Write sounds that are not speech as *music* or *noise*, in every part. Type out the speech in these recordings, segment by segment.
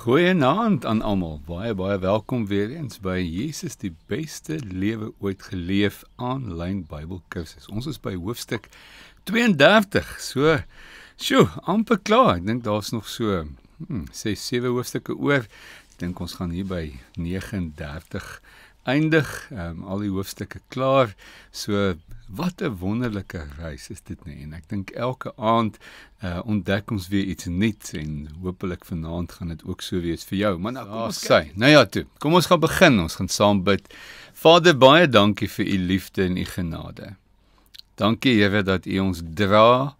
Goeienaand aan almal. Baie baie welkom weer eens by Jesus die beste lewe ooit geleef aanlyn Bybelkursus. Ons is by hoofstuk 32. So, sjoe, amper klaar. Ek dink daar's nog so 6 hmm, 7 hoofstukke oor. Ek dink ons gaan hier by 39 eindig, um, al die hoofstukke klaar. So wat 'n wonderlike reis is dit nie en ek dink elke aand uh, ontdek ons weer iets nuuts en hopelik vanaand gaan dit ook so wees vir jou. Maar nou kom ons ja, sê, nou ja toe. Kom ons gaan begin. Ons gaan saam bid. Vader, baie dankie vir u liefde en u genade. Dankie Here dat u ons dra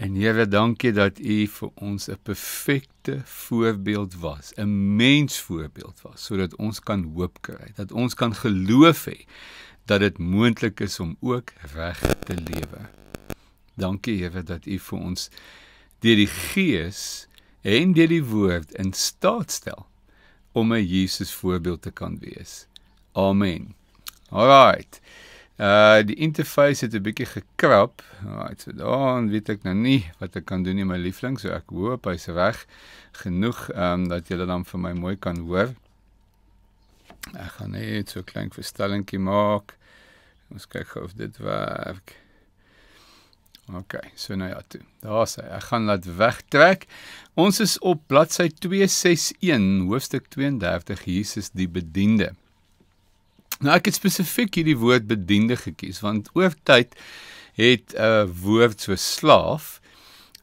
En Here, dankie dat U vir ons 'n perfekte voorbeeld was, 'n mensvoorbeeld was, sodat ons kan hoop kry, dat ons kan geloof hê dat dit moontlik is om ook reg te lewe. Dankie Here dat U vir ons deur die Gees en deur die Woord in staat stel om 'n Jesus voorbeeld te kan wees. Amen. Alrite. Uh die interface het 'n bietjie gekrap. Right, so dan weet ek nou nie wat ek kan doen nie my liefling, so ek hoop hy's reg genoeg um dat jy dan vir my mooi kan hoor. Ek gaan net so 'n klein verstellingkie maak. Ons kyk of dit werk. OK, so nou ja toe. Daar's hy. Ek gaan laat wegtrek. Ons is op bladsy 261, hoofstuk 32, Jesus die bediende. Nou ek het spesifiek hierdie woord bediende gekies want oor tyd het 'n uh, woord so slaaf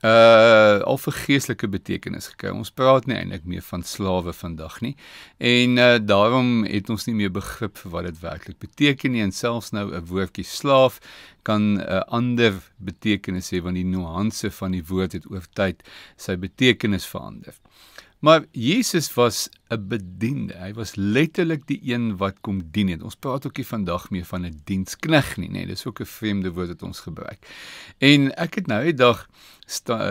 uh al vir geestelike betekenis gekry. Ons praat nie eintlik meer van slawe vandag nie. En uh daarom het ons nie meer begrip vir wat dit werklik beteken nie. En selfs nou 'n woordjie slaaf kan 'n uh, ander betekenis hê want die nuance van die woord het oor tyd sy betekenis verander. Maar Jesus was 'n bediende. Hy was letterlik die een wat kom dien het. Ons praat ookie vandag meer van 'n dienskneg nie, nê. Nee, dis ook 'n vreemde woord wat ons gebruik. En ek het nou eendag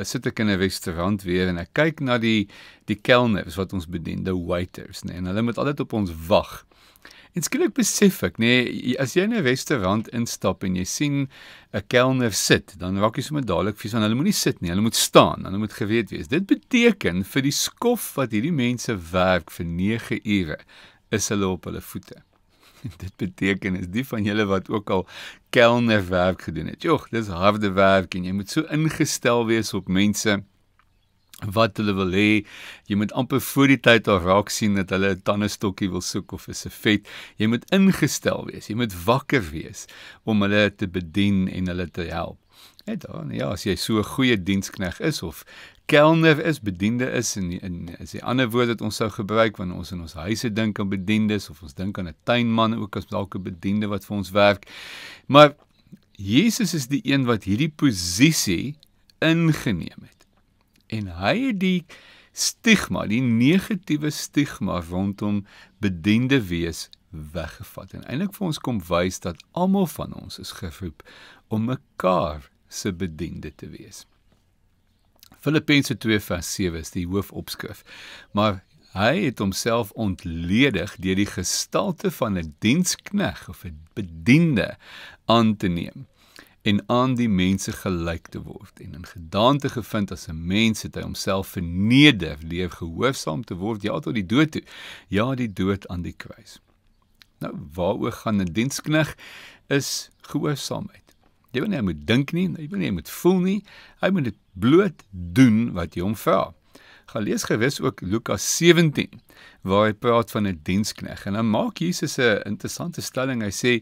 sit ek in 'n restaurant weer en ek kyk na die die kelners wat ons bedien, the waiters, nê. Nee, en hulle moet altyd op ons wag. En skielik besef ek, nê, nee, as jy in 'n restaurant instap en jy sien 'n kelner sit, dan raak jy sommer dadelik fees aan. Hulle moenie sit nie, hulle moet staan. Hulle moet geweet wees. Dit beteken vir die skof wat hierdie mense werk vir 9 ure, is hulle op hulle voete. *laughs* Dit beteken is die van julle wat ook al kelnerwerk gedoen het. Jogg, dis harde werk en jy moet so ingestel wees op mense wat hulle wil hê. Jy moet amper voor die tyd al raak sien dat hulle 'n tannestokkie wil soek of 'n servet. Jy moet ingestel wees. Jy moet wakker wees om hulle te bedien en hulle te help. Net dan ah, nee, ja, as jy so 'n goeie dienskneg is of kelner is, bediende is en in is die ander woord wat ons sou gebruik wanneer ons in ons huise dink aan bediendes of ons dink aan 'n tuinman ook as dalk 'n bediende wat vir ons werk. Maar Jesus is die een wat hierdie posisie ingeneem het en hy het die stigma, die negatiewe stigma rondom bediende wees weggevat. En eintlik vir ons kom wys dat almal van ons is geroep om mekaar se bediende te wees. Filippense 2:7 is die hoofopskrif. Maar Hy het homself ontledig deur die gestalte van 'n dienskneg of 'n bediende aan te neem en aan die mense gelyk te word en in gedagte gevind as 'n mens het hy homself verneder leef gehoorsaam te word ja tot die dood toe ja die dood aan die kruis nou waaroor gaan 'n dienskneg is gehoorsaamheid jy wil nie hy moet dink nie jy wil nie hy moet voel nie hy moet dit bloot doen wat jy hom vra gaan lees gerus ook Lukas 17 waar hy praat van 'n die dienskneg. En dan maak Jesus 'n interessante stelling. Hy sê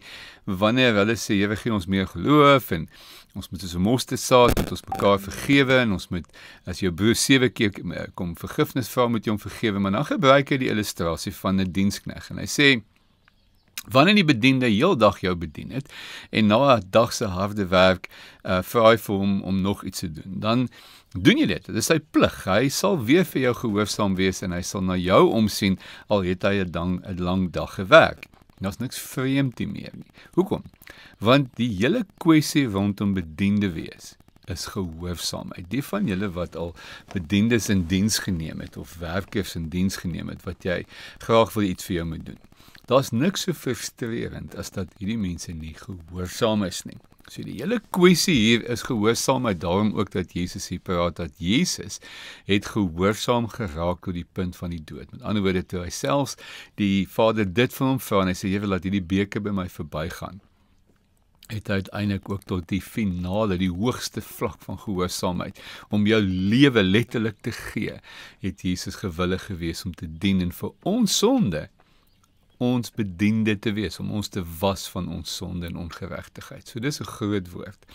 wanneer hulle sê jy gee ons meer geloof en ons moet soos 'n mosterdsaad met ons mekaar vergewe en ons moet as jou broer sewe keer kom vergifnis vra, moet jy hom vergewe. Maar dan gebruik hy die illustrasie van 'n die dienskneg en hy sê Wanneer die bediende heeldag jou bedien het en na 'n dag se harde werk uh vry vir hom om nog iets te doen, dan doen jy dit. Dit is sy plig. Hy sal weer vir jou gehoorsaam wees en hy sal na jou omsien al het hy 'n lang 'n lang dag gewerk. Nou's niks vreemd te meer nie. Hoekom? Want die hele kwessie rondom bediende wees is gehoorsaamheid. Die van julle wat al bediendes in diens geneem het of werkers in diens geneem het wat jy graag wil iets vir jou moet doen. Daar's niks so frustrerend as dat hierdie mense nie gehoorsaam is nie. So die hele kwessie hier is gehoorsaamheid. Daarom ook dat Jesus hier praat dat Jesus het gehoorsaam geraak tot die punt van die dood. Met ander woorde toe hy self die Vader dit van hom vra en hy sê jy laat hierdie beker by my verbygaan het uiteindelik ook tot die finale, die hoogste vlak van gehoorsaamheid om jou lewe letterlik te gee. Het Jesus gewillig gewees om te dien en vir ons sonde ons bediende te wees om ons te was van ons sonde en ongeregtigheid. So dis 'n groot woord.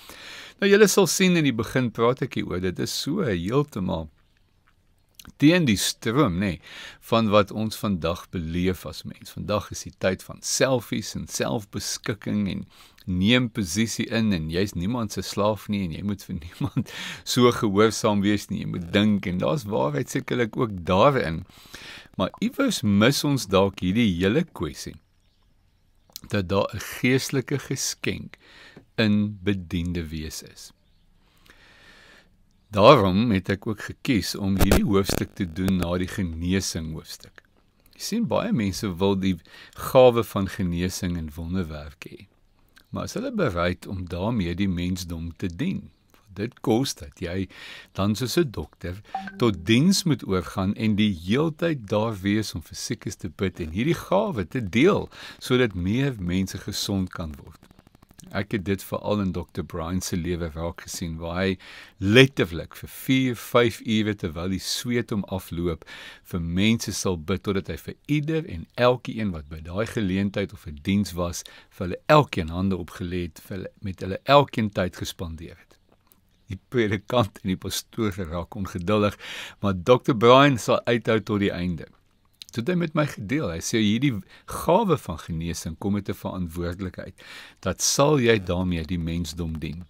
Nou julle sal sien in die begin praat ek hier oor dit is so heeltemal teen die stroom nê nee, van wat ons vandag beleef as mens. Vandag is die tyd van selfies en selfbeskikking en neem posisie in en jy's niemand se slaaf nie en jy moet vir *laughs* niemand so gehoorsaam wees nie. Jy moet dink en daar's waarheid sekerlik ook daarin. Maar iewers mis ons dalk hierdie hele kwessie dat daar 'n geestelike geskenk in bediende wees is. Daarom het ek ook gekies om hierdie hoofstuk te doen na die genesing hoofstuk. Jy sien baie mense wil die gawe van genesing en wonderwerk hê. Maar is hulle bereid om daarmee die mensdom te dien? Dit kos dat jy dan soos 'n dokter tot diens moet oorgaan en die heeltyd daar wees om vir siekes te bid en hierdie gawe te deel sodat meer mense gesond kan word. Ek het dit veral in Dr. Brian se lewe werk gesien waar hy letterlik vir 4, 5 ure terwyl die sweet hom afloop vir mense sal bid totdat hy vir ieder en elkeen wat by daai geleentheid of 'n diens was vir hulle elkeen hande opgelê het, vir hulle met hulle elkeen tyd gespandeer het. Die predikant en die pastoor raak ongeduldig, maar Dr. Brian sal uithou tot die einde. Toe het hy met my gedeel. Hy sê hierdie gawe van genesing kom met 'n verantwoordelikheid. Dat sal jy daarmee die mensdom dien.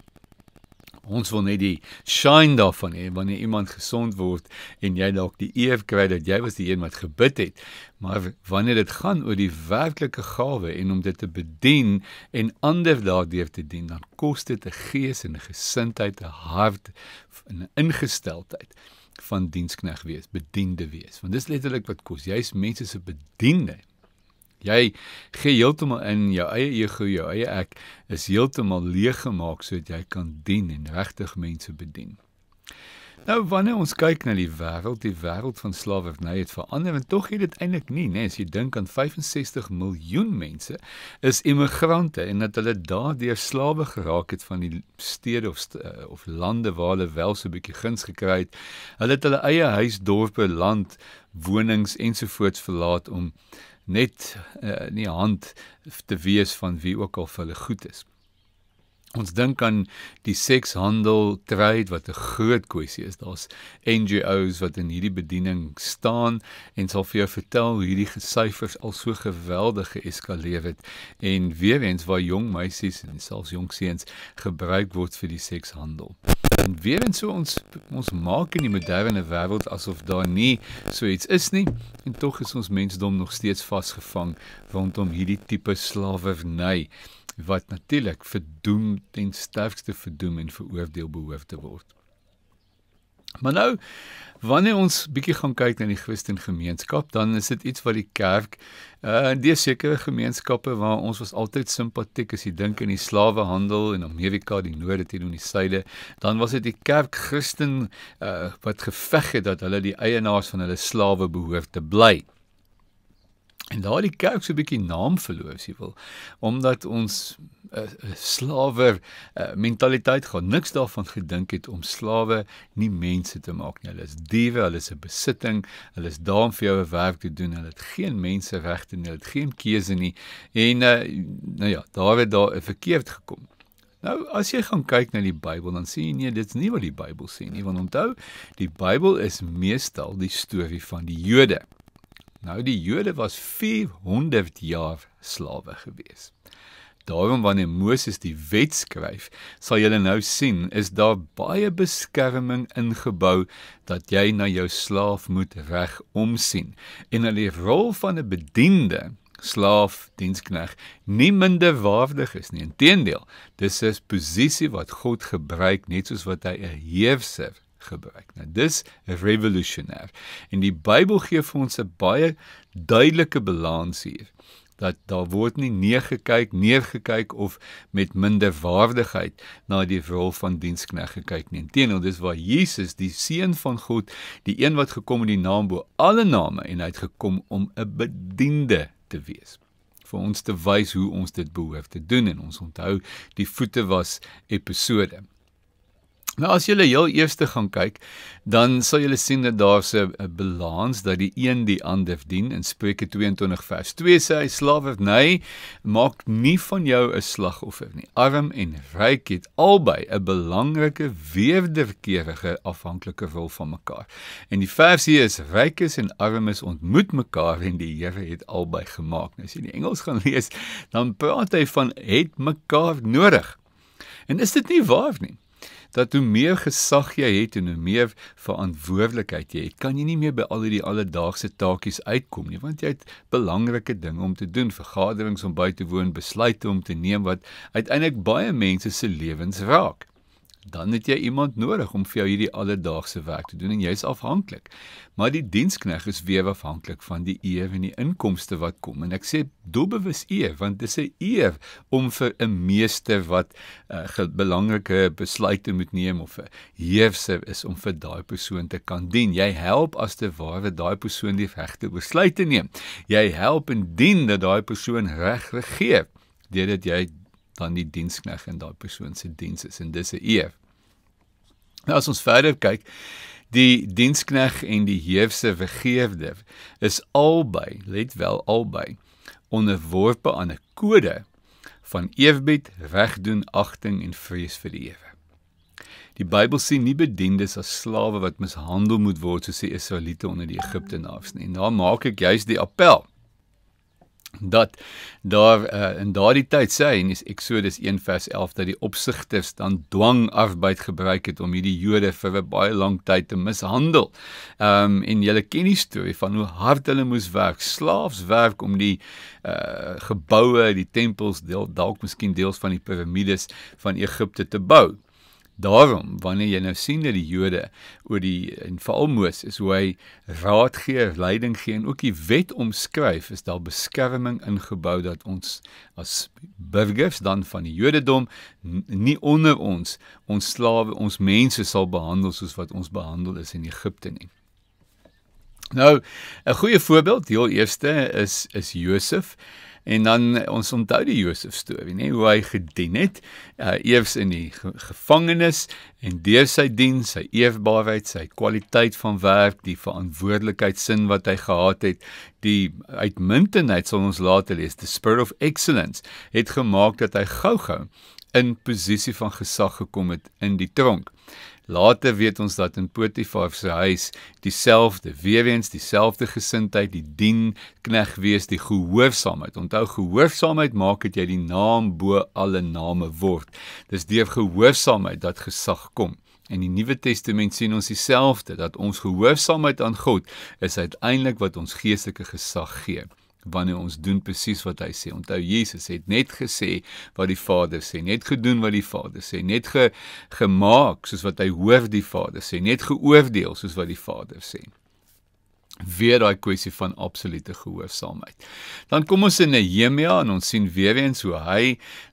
Ons wil net die shine daarvan hê wanneer iemand gesond word en jy dalk die eer kry dat jy was die een wat gebid het. Maar wanneer dit gaan oor die werklike gawe en om dit te bedien en ander daardeur te dien, dan kos dit 'n gees en 'n gesindheid, 'n hart en 'n ingesteldheid van dienskneg wees, bediende wees. Want dis letterlik wat kos. Jy's mense se bediende. Jy gee heeltemal in jou eie ego, jou eie ek is heeltemal leeggemaak sodat jy kan dien en regtig mense bedien. Nou wanneer ons kyk na die wêreld, die wêreld van slawerny het verander, en tog het dit eintlik nie, né, as jy dink aan 65 miljoen mense is immigrante en dat hulle daardeur slawe geraak het van die stede of st eh, of lande waar hulle wel so 'n bietjie guns gekry het. Hulle het hulle eie huis, dorpe, land, wonings ensovoorts verlaat om net uh, eh, nie hand te wees van wie ook al vir hulle goed is. Ons dink aan die sekshandel trade wat 'n groot kwessie is. Daar's NGOs wat in hierdie bediening staan en sal vir jou vertel hoe hierdie gesyfers al so geweldig geeskaleer het en weer eens waar jong meisies en selfs jong seuns gebruik word vir die sekshandel. En weer eens so ons ons maak in die moderne wêreld asof daar nie so iets is nie en tog is ons mensdom nog steeds vasgevang rondom hierdie tipe slawerny wat natuurlik verdoem ten sterkste verdoem en veroordeel behoort te word. Maar nou wanneer ons bietjie gaan kyk na die Christelike gemeenskap, dan is dit iets wat die kerk uh eh, die sekere gemeenskappe waar ons was altyd simpatiek as jy dink aan die slawehandel en Amerika die noorde teen die suide, dan was dit die kerk Christen uh wat geveg het dat hulle die eienaars van hulle slawe behoort te bly en laat die kerk so 'n bietjie naam verloor as jy wil omdat ons 'n eh, uh, eh, slawer uh, eh, mentaliteit gaan niks daarvan gedink het om slawe nie mense te maak nie hulle is diewe hulle is 'n besitting hulle is daar om vir jou 'n werk te doen hulle het geen mense reg te hulle het geen keuse nie en uh, nou ja daar het daar 'n verkeerd gekom Nou as jy gaan kyk na die Bybel dan sien jy nee dit's nie wat die Bybel sê nie want onthou die Bybel is meestal die storie van die Jode. Nou die Jode was 400 jaar slawe gewees. Daarom wanneer Moses die wet skryf, sal julle nou sien, is daar baie beskerming ingebou dat jy na jou slaaf moet reg omsien en hulle rol van 'n bediende slaaf dienskneg nie minder waardig is nie. Inteendeel, dis 'n posisie wat God gebruik net soos wat hy 'n heerser gebruik. Nou dis revolutionêr. En die Bybel gee vir ons 'n baie duidelike balans hier dat daar word nie neergekyk, neergekyk of met minder waardigheid na die rol van dienskneg gekyk nie. Inteendeel, dis waar Jesus, die seun van God, die een wat gekom in die naam bo alle name en hy het gekom om 'n bediende te wees vir ons te wys hoe ons dit behoort te doen en ons onthou die voete was episode. Nou as jy heel eers te gaan kyk, dan sal jy sien dat daar's 'n eh, balans dat die een die ander dien in Spreuke 22 vers 2 sê hy slawe het nei maak nie van jou 'n slagoffer nie. Arm en ryk het albei 'n belangrike weerderkerige afhanklike rol van mekaar. En die vers hier is rykes en armes ontmoet mekaar en die Here het albei gemaak. Nou as jy die Engels gaan lees, dan praat hy van het mekaar nodig. En is dit nie waar nie? dat hoe meer gesag jy het en hoe meer verantwoordelikheid jy het, kan jy nie meer by al hierdie alledaagse taakies uitkom nie, want jy het belangrike dinge om te doen, vergaderings om by te woon, besluite om te neem wat uiteindelik baie mense se lewens raak dan het jy iemand nodig om vir jou hierdie alledaagse werk te doen en jy's afhanklik. Maar die dienskneg is weer afhanklik van die eew en die inkomste wat kom. En ek sê doelbewus eew want dit is 'n eew om vir 'n meester wat uh, belangrike besluite moet neem of 'n heefse is om vir daai persoon te kan dien. Jy help as te ware daai persoon die regte besluite neem. Jy help en dien dat daai persoon reg regeer. Deur dit jy dan die dienskneg in daai persoon se diens is en dis 'n eer. Nou as ons verder kyk, die dienskneg en die heefse vergeefde is albei, let wel albei, onderworpe aan 'n kode van eerbied, regdoen, agting en vrees vir die Here. Die Bybel sê nie bediendes as slawe wat mishandel moet word soos die Israeliete onder die Egiptenaars nie. En daar maak ek juist die appel dat daar uh, in daardie tyd sê in Eksodus 1 vers 11 dat die opsigters dan dwangarbeid gebruik het om hierdie Jode vir 'n baie lang tyd te mishandel. Ehm um, en jy ken die storie van hoe hard hulle moes werk, slaafswerk om die uh, eh, geboue, die tempels, dalk miskien deels van die piramides van Egipte te bou. Daarom wanneer jy nou sien dat die Jode oor die en veral Moses hoe hy raad gee, leiding gee en ook die wet omskryf, is daar beskerming ingebou dat ons as burgers dan van die Jodedom nie onder ons ons slawe, ons mense sal behandel soos wat ons behandel is in Egipte nie. Nou, 'n goeie voorbeeld, deel eerste is is Josef. En dan eh, ons onthou die Josef storie, nê, hoe hy gedien het, uh, eers in die ge gevangenis en deur sy diens, sy eerbaarheid, sy kwaliteit van werk, die verantwoordelikheidsin wat hy gehad het, die uitmuntendheid sal ons later lees, the spirit of excellence het gemaak dat hy gou-gou in posisie van gesag gekom het in die tronk. Later weet ons dat in Potifar se huis dieselfde weerens, dieselfde gesindheid, die dien knegg wees, die gehoorsaamheid. Onthou gehoorsaamheid maak dat jy die naam bo alle name word. Dis deur gehoorsaamheid dat gesag kom. In die Nuwe Testament sien ons dieselfde dat ons gehoorsaamheid aan God is uiteindelik wat ons geestelike gesag gee wanneer ons doen presies wat hy sê. Onthou Jesus het net gesê wat die Vader sê, net gedoen wat die Vader sê, net ge, gemaak soos wat hy hoor die Vader sê, net geoordeel soos wat die Vader sê. Weer daai kwessie van absolute gehoorsaamheid. Dan kom ons in Nehemia en ons sien weer eens hoe hy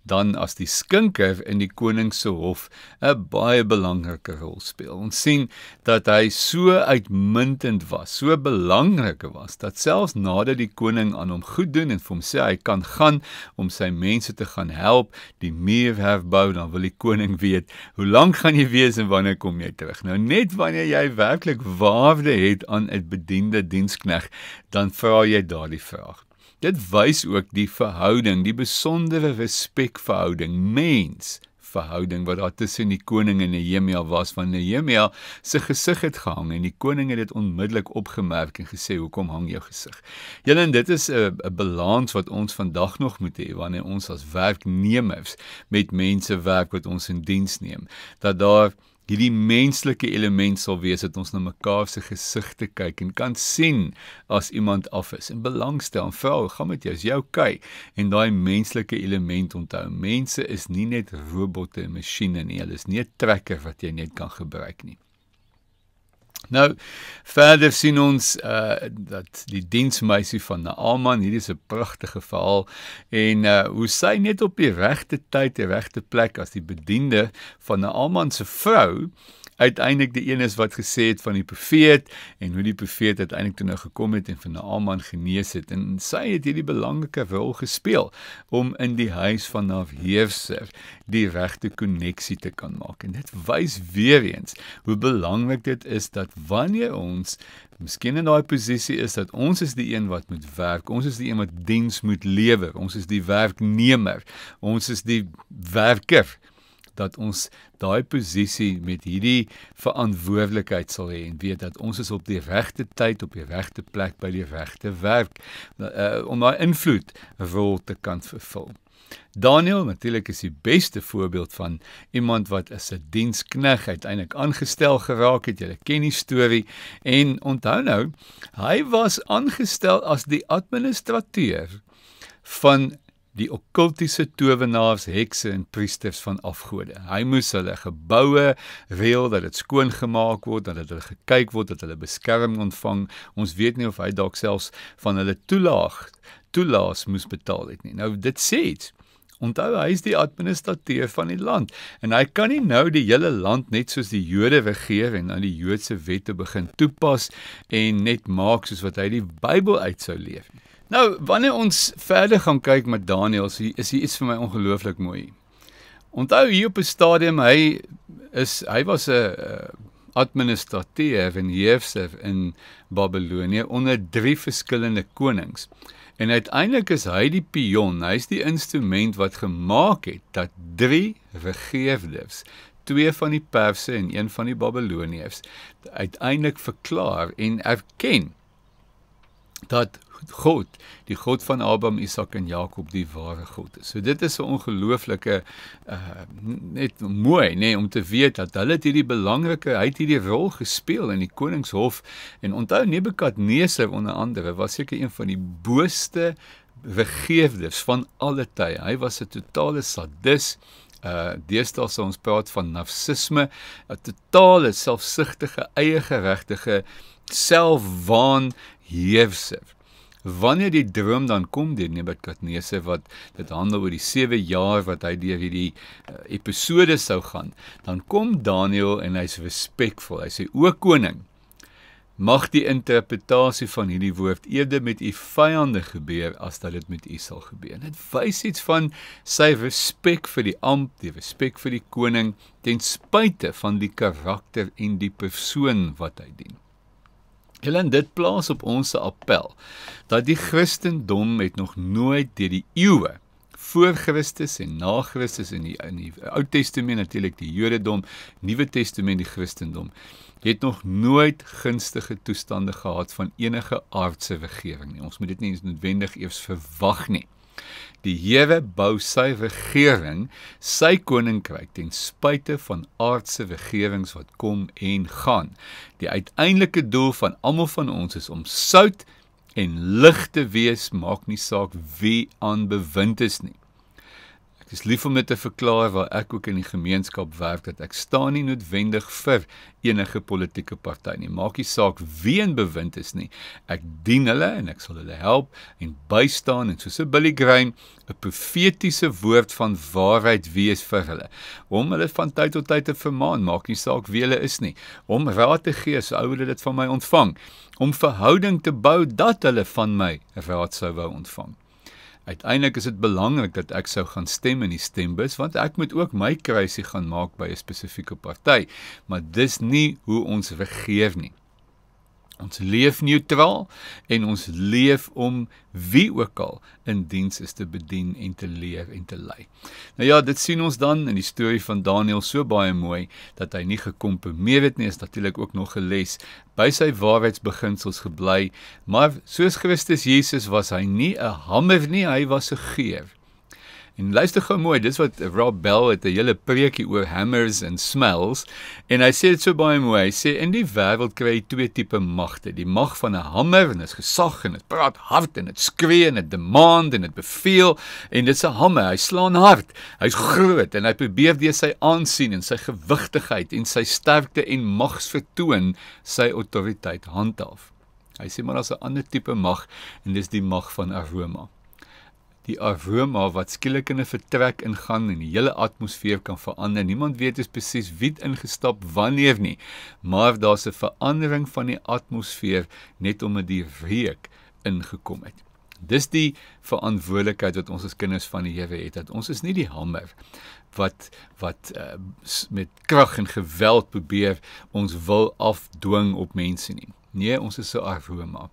dan as die skinker in die koning se hof 'n baie belangrike rol speel. Ons sien dat hy so uitmuntend was, so belangrik was dat selfs nadat die koning aan hom goed doen en vir hom sê hy kan gaan om sy mense te gaan help, die muur herbou, dan wil die koning weet, hoe lank gaan jy wees en wanneer kom jy terug? Nou net wanneer jy werklik waarde het aan 'n bediende dienskneg, dan vra jy daardie vraag. Dit wys ook die verhouding, die besondere respekverhouding, mens verhouding wat daar tussen die koning en Nehemia was van Nehemia se gesig het gehang en die koning het dit onmiddellik opgemerk en gesê hoekom hang jou gesig. Julle en dit is 'n balans wat ons vandag nog moet hê wanneer ons as werknemers met mense werk wat ons in diens neem dat daar hierdie menslike element sal wees dat ons na mekaar se gesigte kyk en kan sien as iemand af is en belangstel en vra gaan met jou is jou oké en daai menslike element onthou mense is nie net robotte en masjiene nie hulle is nie 'n trekker wat jy net kan gebruik nie Nou verder sien ons uh dat die diensmeisie van Naaman, hierdie is 'n pragtige verhaal en uh hoe sy net op die regte tyd, die regte plek as die bediende van Naaman se vrou uh uiteindelik die een is wat gesê het van die profeet en hoe die profeet uiteindelik toe nou gekom het en van Naaman genees het en sy het hierdie belangrike rol gespeel om in die huis van Nahefser die regte koneksie te kan maak en dit wys weer eens hoe belangrik dit is dat wanneer ons Miskien in daai posisie is dat ons is die een wat moet werk. Ons is die een wat diens moet lewer. Ons is die werknemer. Ons is die werker dat ons daai posisie met hierdie verantwoordelikheid sal hê en weet dat ons is op die regte tyd op die regte plek by die regte werk uh, om daai invloed rol te kan vervul. Daniel natuurlik is die beste voorbeeld van iemand wat as 'n dienskneg uiteindelik aangestel geraak het. Jy ken die storie en onthou nou, hy was aangestel as die administrateur van die okkultiese towenaars, hekse en priesters van afgode. Hy moes hulle geboue reël dat dit skoon gemaak word, dat dit gekyk word, dat hulle beskerming ontvang. Ons weet nie of hy dalk selfs van hulle toelaag toelaas moes betaal het nie. Nou dit sê iets. Onthou hy is die administrateur van die land en hy kan nie nou die hele land net soos die Jode regeer en aan nou die Joodse wette begin toepas en net maak soos wat hy die Bybel uit sou leef nie. Nou, wanneer ons verder gaan kyk met Daniël, is hy is hy iets vir my ongelooflik mooi. Onthou hier op 'n stadium hy is hy was 'n eh, administrateur in Jefsef in Babelonie onder drie verskillende konings. En uiteindelik is hy die pion, hy's die instrument wat gemaak het dat drie regeerders, twee van die Perse en een van die Babiloniërs, uiteindelik verklaar en erken dat God, die God van Abraham, Isak en Jakob, die ware God is. So dit is 'n ongelooflike uh net mooi, nê, nee, om te weet dat hulle hierdie belangrike, hy het hierdie rol gespeel in die koningshof en onthou Nebukadneser onder andere was seker een van die booste regeerders van alle tye. Hy was 'n totale sadis uh deesdae sal ons praat van narcisme, 'n totale selfsugtige, eie geregtige selfwaan Jesef. Wanneer die droom dan kom deur Nebukadnesar wat dit handel oor die 7 jaar wat hy deur hierdie uh, episode sou gaan, dan kom Daniël en hy's respekvol. Hy sê: "O koning, mag die interpretasie van hierdie woord eerder met u vyande gebeur as dat dit met u sal gebeur." Dit wys iets van sy respek vir die ampt, die respek vir die koning ten spyte van die karakter en die persoon wat hy dien. Hulle en dit plaas op ons se appel dat die Christendom het nog nooit deur die eeue voor Christus en na Christus in die in die Ou Testament natuurlik die Jodendom, Nuwe Testament die Christendom het nog nooit gunstige toestande gehad van enige aardse regering nie. Ons moet dit nie noodwendig eers verwag nie. Die Here bou sy regering, sy koninkryk ten spyte van aardse regerings wat kom en gaan. Die uiteindelike doel van almal van ons is om sout en lig te wees, maak nie saak wie aan bewind is nie. Ek is lief om dit te verklaar waar ek ook in die gemeenskap werk dat ek staan nie noodwendig vir enige politieke party nie. Maak nie saak wie in bewind is nie. Ek dien hulle en ek sal hulle help en bystaan en soos 'n Billy Graham 'n profetiese woord van waarheid wees vir hulle. Om hulle van tyd tot tyd te vermaan, maak nie saak wie hulle is nie. Om raad te gee, sou hulle dit van my ontvang. Om verhouding te bou dat hulle van my raad sou wou ontvang. Uiteindelik is dit belangrik dat ek sou gaan stem in die stembus want ek moet ook my kruisie gaan maak by 'n spesifieke party, maar dis nie hoe ons regeer nie. Ons leef neutraal en ons leef om wie ook al in diens is te bedien en te leer en te lei. Nou ja, dit sien ons dan in die storie van Daniël so baie mooi dat hy nie gekompromeer het nie, is natuurlik ook nog geles by sy waarheidsbeginsels gebly, maar soos Christus Jesus was hy nie 'n hamer nie, hy was 'n geef. En luister gou mooi, dis wat Rob Bell het 'n hele preekie oor hammers and smells en hy sê dit so baie mooi. Hy sê in die wêreld kry jy twee tipe magte. Die mag van 'n hamer en dit is gesag en dit praat hard en dit skree en dit demand en dit beveel en dit's 'n hamer. Hy slaan hard. Hy's groot en hy probeer deur sy aansien en sy gewigtigheid en sy sterkte en mags vertoon sy autoriteit handhaaf. Hy sê maar daar's 'n ander tipe mag en dis die mag van aroma die aroma wat skielik in 'n vertrek ingaan en die hele atmosfeer kan verander. Niemand weet presies wie het ingestap wanneer nie, maar daar's 'n verandering van die atmosfeer net omdat die reuk ingekom het. Dis die verantwoordelikheid wat ons as kinders van die Here het dat ons is nie die hamer wat wat uh, met krag en geweld probeer ons wil afdwing op mense nie. Nee, ons is so aroma.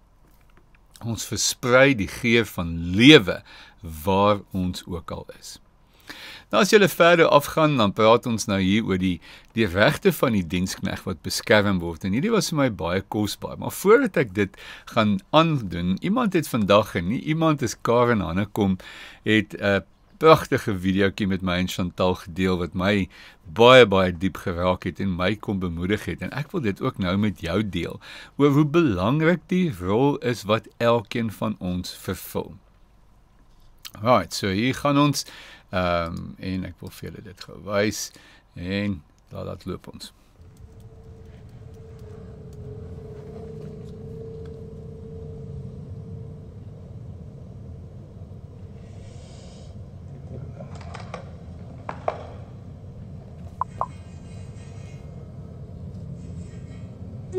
Ons versprei die geur van lewe waar ons ook al is. Nou as jy verder afgaan, dan praat ons nou hier oor die die regte van die dienskneg wat beskerm word. En hierdie was vir my baie kosbaar. Maar voordat ek dit gaan aandoen, iemand het vandag en nie iemand is Karen Hannekom het 'n uh, eh, pragtige videoetjie met my en Chantal gedeel wat my baie baie diep geraak het en my kom bemoedig het en ek wil dit ook nou met jou deel oor hoe belangrik die rol is wat elkeen van ons vervul. Right, so hier gaan ons ehm um, en ek wil vir julle dit gewys en laat dit loop ons. Is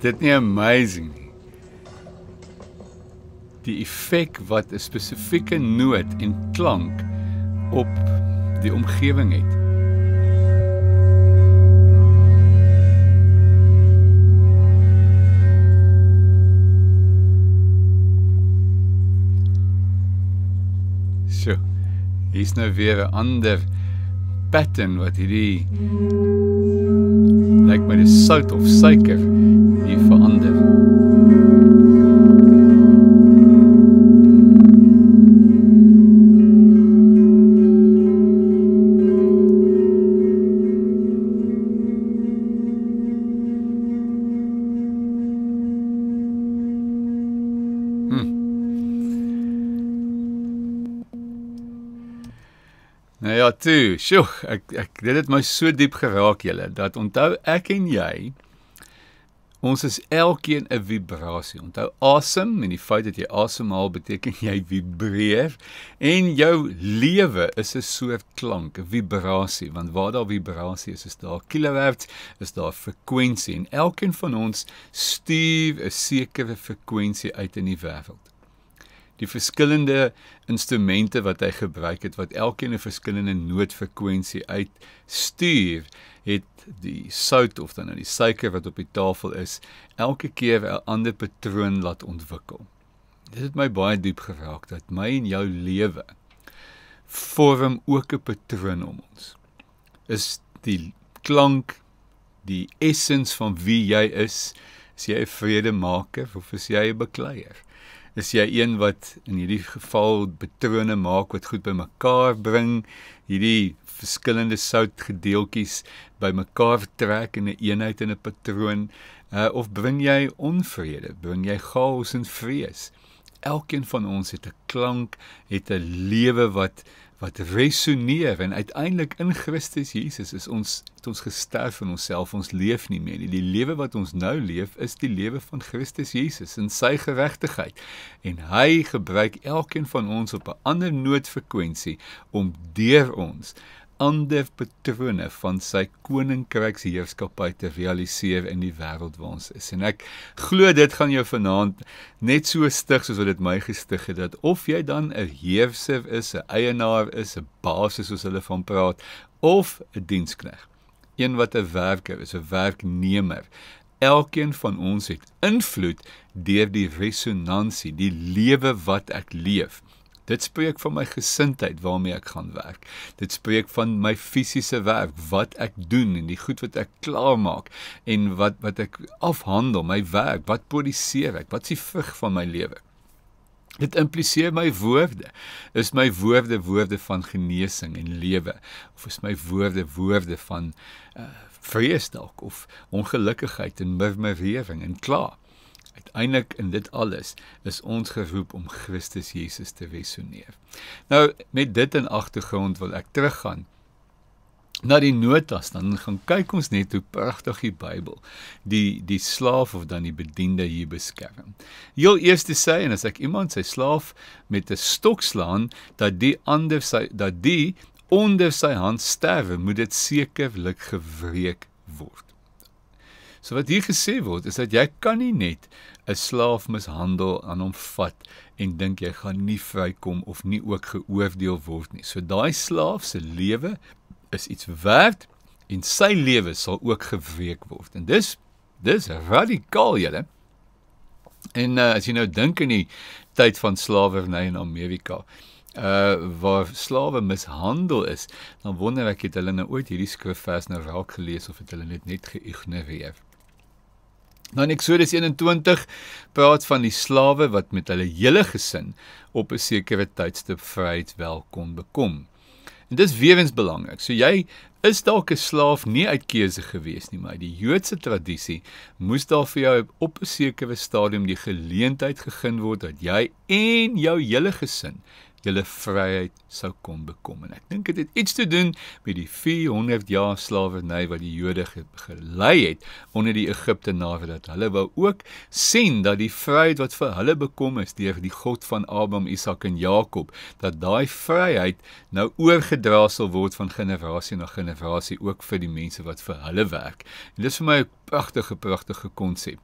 dit nie amazing die effek wat 'n spesifieke noot en klank op die omgewing het. So, hier's nou weer 'n ander pattern wat hierdie lyk like my dis sout of suiker hier verander. toe. Sjoe, ek ek dit het my so diep geraak julle dat onthou ek en jy ons is elkeen 'n vibrasie. Onthou asem en die feit dat jy asemhaal beteken jy vibreer en jou lewe is 'n soort klank, 'n vibrasie, want waar daar vibrasie is, is daar kilohertz, is daar frekwensie en elkeen van ons stuur 'n sekere frekwensie uit in die wêreld die verskillende instrumente wat hy gebruik het wat elkeen 'n verskillende noodfrekwensie uitstuur het die sout of dan nou die suiker wat op die tafel is elke keer 'n ander patroon laat ontwikkel dit het my baie diep geraak dat my en jou lewe vorm ook 'n patroon om ons is die klank die essens van wie jy is as jy 'n vredemaker of as jy 'n bekleier is jy een wat in hierdie geval betrone maak wat goed bymekaar bring hierdie verskillende soutgedeeltjies bymekaar trek in 'n eenheid en 'n patroon uh, of bring jy onvrede bring jy chaos en vrees elkeen van ons het 'n klank het 'n lewe wat wat resoneer en uiteindelik in Christus Jesus is ons het ons gesterf en onsself ons leef nie meer nie. Die lewe wat ons nou leef is die lewe van Christus Jesus in sy geregtigheid. En hy gebruik elkeen van ons op 'n ander noodfrekwensie om deur ons ander patrone van sy koninkryksheerskappy te realiseer in die wêreld waar ons is. En ek glo dit gaan jou vanaand net so stig soos wat dit my gestig het dat of jy dan 'n heerser is, 'n eienaar is, 'n baas soos hulle van praat, of 'n dienskneg. Een wat 'n werker is, 'n werknemer. Elkeen van ons het invloed deur die resonansie, die lewe wat ek leef. Dit spreek van my gesindheid waarmee ek gaan werk. Dit spreek van my fisiese werk, wat ek doen en die goed wat ek klaarmaak en wat wat ek afhandel, my werk, wat produseer ek? Wat is die vrug van my lewe? Dit impliseer my woorde. Is my woorde woorde van genesing en lewe of is my woorde woorde van uh, vrees dalk of ongelukkigheid en murmurering en klaag? Uiteindelik in dit alles is ons geroep om Christus Jesus te resoneer. Nou met dit in agtergrond wil ek teruggaan na die notas dan gaan kyk ons net hoe pragtig die Bybel die die slaaf of dan die bediende hier beskerm. Heel eers te sê en as ek iemand sy slaaf met 'n stok slaan dat die ander sy dat die onder sy hand sterwe moet dit sekerlik gewreek word. So wat hier gesê word is dat jy kan nie net 'n slaaf mishandel aan hom vat en dink jy gaan nie vrykom of nie ook geoordeel word nie. So daai slaaf se lewe is iets werd en sy lewe sal ook gewreek word. En dis dis radikaal julle. En uh, as jy nou dink in die tyd van slawerny in Amerika, uh waar slawe mishandel is, dan wonder ek het hulle nou ooit hierdie skrifvers nou raak gelees of het hulle dit net geïgnoreer. Dan Eksodus 21 praat van die slawe wat met hulle hele gesin op 'n sekere tydstip vryheid welkom bekom. En dis weerens belangrik. So jy is dalk 'n slaaf nie uit keuse gewees nie, maar die Joodse tradisie moes daar vir jou op 'n sekere stadium die geleentheid gegee word dat jy en jou hele gesin julle vryheid sou kom bekom en ek dink dit het iets te doen met die 400 jaar slawerny wat die Jode gelei het onder die Egiptenare dat hulle wou ook sien dat die vryheid wat vir hulle bekom is deur die God van Abraham, Isak en Jakob dat daai vryheid nou oorgedra sal word van generasie na generasie ook vir die mense wat vir hulle werk en dis vir my 'n pragtige pragtige konsep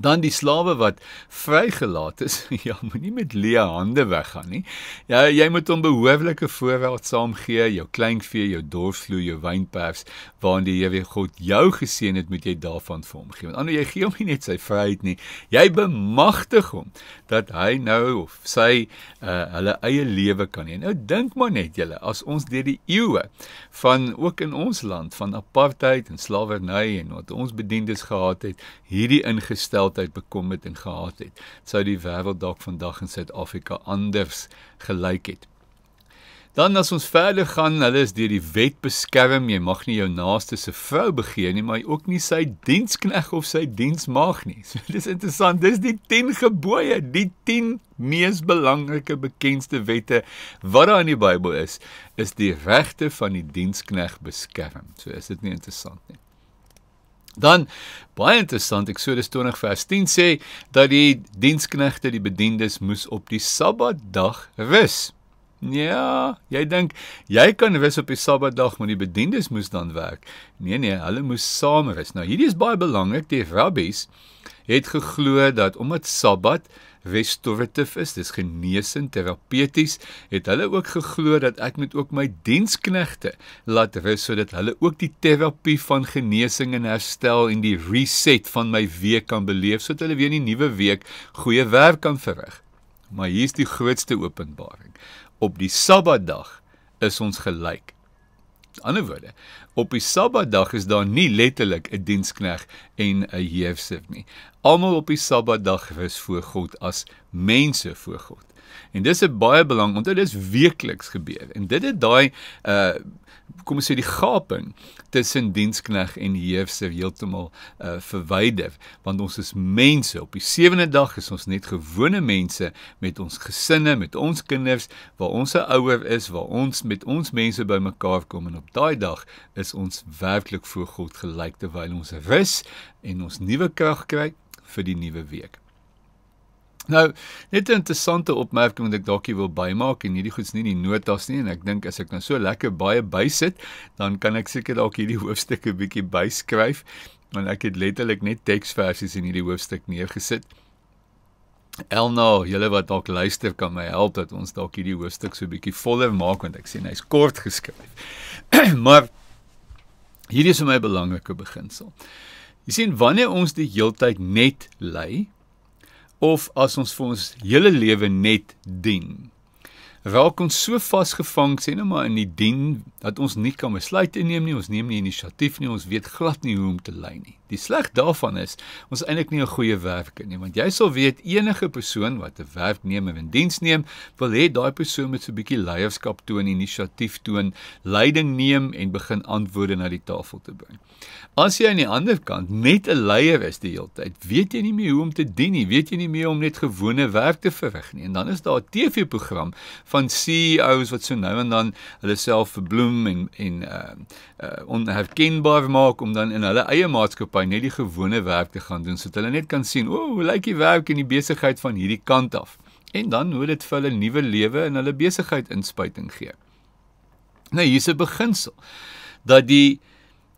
dan die slawe wat vrygelaat is *laughs* ja moenie met leë hande weggaan nie ja jy moet hom behoorlike voorraad saamgee jou kleinvee jou dorfvloe jou wynpers waarin die Here God jou geseën het moet jy daarvan vir hom gee want anders jy gee hom nie net sy vryheid nie jy bemagtig hom dat hy nou of sy uh, hulle eie lewe kan hê nou dink maar net julle as ons deur die eeue van ook in ons land van apartheid en slawerny en wat ons bediendes gehad het hierdie ingestel altyd bekom het en gehaat het, sou die wêreld dalk vandag in Suid-Afrika anders gelyk het. Dan as ons verder gaan, hulle is deur die wet beskerm, jy mag nie jou naaste se vrou begeer nie, maar ook nie sy dienskneg of sy diensmaag nie. *laughs* So dis interessant, dis die 10 gebooie, die 10 mees belangrike bekendste wette wat daar in die Bybel is, is die regte van die dienskneg beskerm. So is dit nie interessant nie. Dan baie interessant Eksodus 20 vers 10 sê dat die diensknegte, die bediendes moes op die Sabbatdag rus. Ja, jy dink jy kan rus op die Sabbatdag, maar die bediendes moes dan werk. Nee nee, hulle moes saam rus. Nou hierdie is baie belangrik. Die rabbies het geglo dat omdat Sabbat restorative is, dis genesend, terapeuties, het hulle ook geglo dat ek moet ook my diensknegte laat rus sodat hulle ook die terapie van genesing en herstel en die reset van my week kan beleef sodat hulle weer in die nuwe week goeie werk kan verrig. Maar hier's die grootste openbaring. Op die Sabbatdag is ons gelyk. Aan die ander woorde, op die Sabbatdag is daar nie letterlik 'n dienskneg en 'n heerser nie. Almal op die Sabbatdag is voor God as mense voor God. En dis 'n baie belang onthou dis weekliks gebeur. En dit het daai uh kom ons sê die gaping tussen dienskneg en heef se heeltemal uh verwyder want ons is mense op die sewende dag is ons net gewone mense met ons gesinne met ons kinders waar ons se ouer is waar ons met ons mense bymekaar kom en op daai dag is ons werklik voor God gelyk terwyl ons rus en ons nuwe krag kry vir die nuwe week Nou, net 'n interessante opmerking wat ek dalk hier wil bymaak en hierdie goeds nie in die notas nie en ek dink as ek nou so lekker baie bysit, dan kan ek seker dalk hierdie *laughs* hoofstukke bietjie byskryf want ek het letterlik net teksversies in hierdie hoofstuk neergesit. Elna, julle wat dalk luister kan my help dat ons dalk hierdie hoofstuk so bietjie voller maak want ek sien hy's kort geskryf. *clears throat* maar hierdie is vir my 'n belangrike beginsel. Jy sien wanneer ons die heeltyd net lê, of as ons vir ons hele lewe net dien. Raak ons so vasgevang sê nou maar in die dien dat ons nie kan besluit neem nie, ons neem nie inisiatief nie, ons weet glad nie hoe om te lei nie. Die sleg daarvan is, ons is eintlik nie 'n goeie werker nie, want jy sal weet enige persoon wat 'n werknemer in diens neem, wil hê daai persoon moet so 'n bietjie leierskap toon, inisiatief toon, leiding neem en begin antwoorde na die tafel te bring. As jy aan die ander kant net 'n leier is die hele tyd, weet jy nie meer hoe om te dien nie, weet jy nie meer om net gewone werk te verrig nie, en dan is daar 'n TV-program van CEOs wat so nou en dan hulle self verbloem genoem en en uh, uh onherkenbaar maak om dan in hulle eie maatskappy net die gewone werk te gaan doen sodat hulle net kan sien o oh, hoe lyk die werk en die besigheid van hierdie kant af en dan hoe dit vir hulle nuwe lewe en hulle besigheid inspuiting gee. Nou hier's 'n beginsel dat die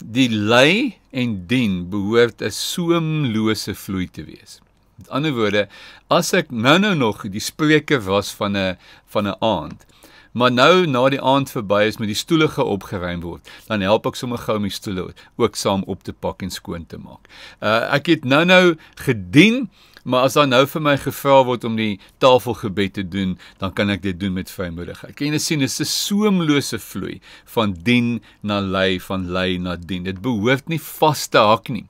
die lei en dien behoort 'n soemlose vloei te wees. Met ander woorde, as ek nou-nou nog die spreker was van 'n van 'n aand, Maar nou na die aand verby is met die stoele ge opgeruim word, dan help ek sommer gou om die stoele ook saam op te pak en skoon te maak. Uh ek het nou-nou gedien, maar as daar nou vir my gevra word om die tafelgebed te doen, dan kan ek dit doen met vrymoedigheid. Ek ken dit sien, dit is 'n soemlose vloei van dien na lei, van lei na dien. Dit behoort nie vas te hak nie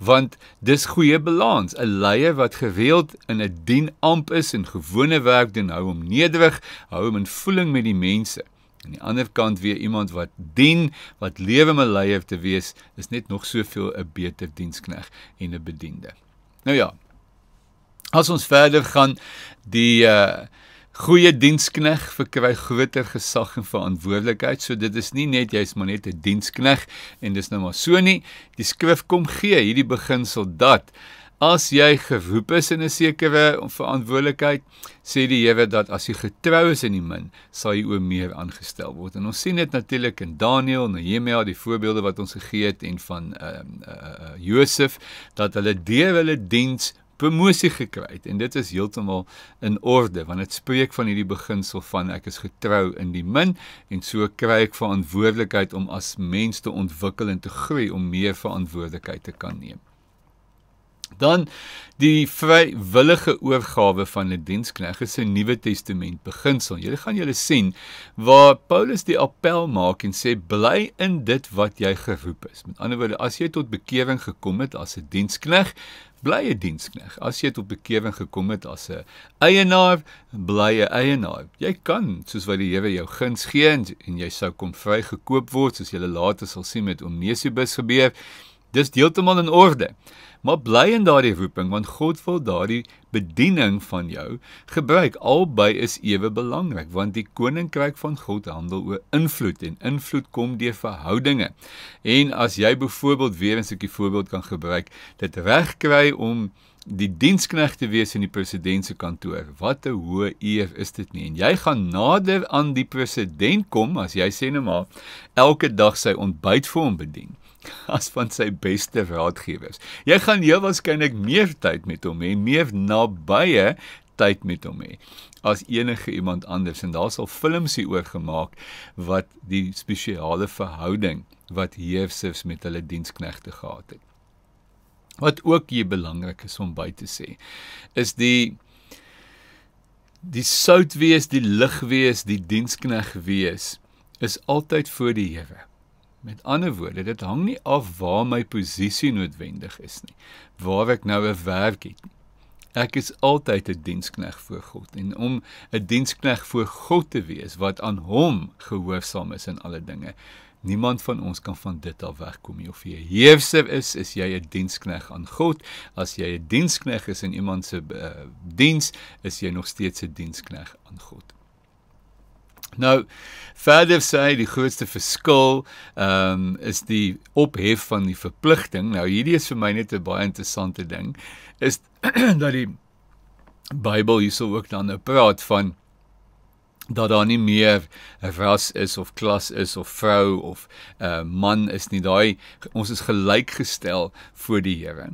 want dis goeie balans 'n leier wat gewild in 'n dien amp is en gewone werk doen hou hom nederig hou hom in voeling met die mense aan die ander kant weer iemand wat dien wat lewe met leier te wees is net nog soveel 'n beter dienskneg en 'n bediende nou ja as ons verder gaan die uh, Goeie dienskneg verkry groter gesag en verantwoordelikheid. So dit is nie net jy's maar net 'n dienskneg en dis nou maar so nie. Die skrif kom gee hierdie beginsel dat as jy geroep is in 'n sekere verantwoordelikheid, sê die Here dat as jy getrou is in die min, sal jy ook meer aangestel word. En ons sien dit natuurlik in Daniël, Nehemia, die voorbeelde wat ons gegee het en van ehm um, uh, uh, Josef dat hulle deur hulle diens promosie gekry het en dit is heeltemal in orde want dit spreek van hierdie beginsel van ek is getrou in die min en so kry ek verantwoordelikheid om as mens te ontwikkel en te groei om meer verantwoordelikheid te kan neem. Dan die vrywillige oorgawe van 'n die dienskneg is 'n Nuwe Testament beginsel. Jy gaan julle sien waar Paulus die appel maak en sê bly in dit wat jy geroep is. Met ander woorde, as jy tot bekering gekom het as 'n die dienskneg, bly 'n dienskneg. As jy tot bekering gekom het as 'n eienaar, bly 'n eienaar. Jy kan, soos wat die Here jou guns gee en jy sou kon vrygekoop word, soos jy later sal sien met Onesibus gebeur. Dis deeltemal in orde. Maar bly in daardie roeping want God wil daardie bediening van jou gebruik. Albei is ewe belangrik want die koninkryk van God handel oor invloed en invloed kom deur verhoudinge. En as jy byvoorbeeld weer 'n stukkie voorbeeld kan gebruik, dit regkry om die dienskneg te wees in die president se kantoor. Wat 'n hoë eer is dit nie. En jy gaan nader aan die president kom as jy sê net nou maar elke dag sy ontbyt vir hom bedien. *laughs* as van sy beste raadgewers. Jy gaan heel waarskynlik meer tyd met hom hê, meer nabye tyd met hom hê as enige iemand anders en daar sal films hieroor gemaak wat die spesiale verhouding wat Jesus met hulle diensknegte gehad het. Wat ook hier belangrik is om by te sê, is die die sout wees, die lig wees, die diensknegt wees is altyd voor die Here. Met ander woorde, dit hang nie af waar my posisie noodwendig is nie, waar ek nou 'n werk het nie. Ek is altyd 'n dienskneg voor God en om 'n dienskneg voor God te wees wat aan hom gehoorsaam is in alle dinge. Niemand van ons kan van dit af wegkom nie. Of jy heerser is, is jy 'n dienskneg aan God. As jy 'n dienskneg is in iemand se uh, diens, is jy nog steeds 'n dienskneg aan God. Nou verder sê die grootste verskil ehm um, is die ophef van die verpligting. Nou hierdie is vir my net 'n baie interessante ding is *clears throat* dat die Bybel hierso ook dan nou praat van dat daar nie meer 'n ras is of klas is of vrou of 'n uh, eh, man is nie daai ons is gelykgestel voor die Here.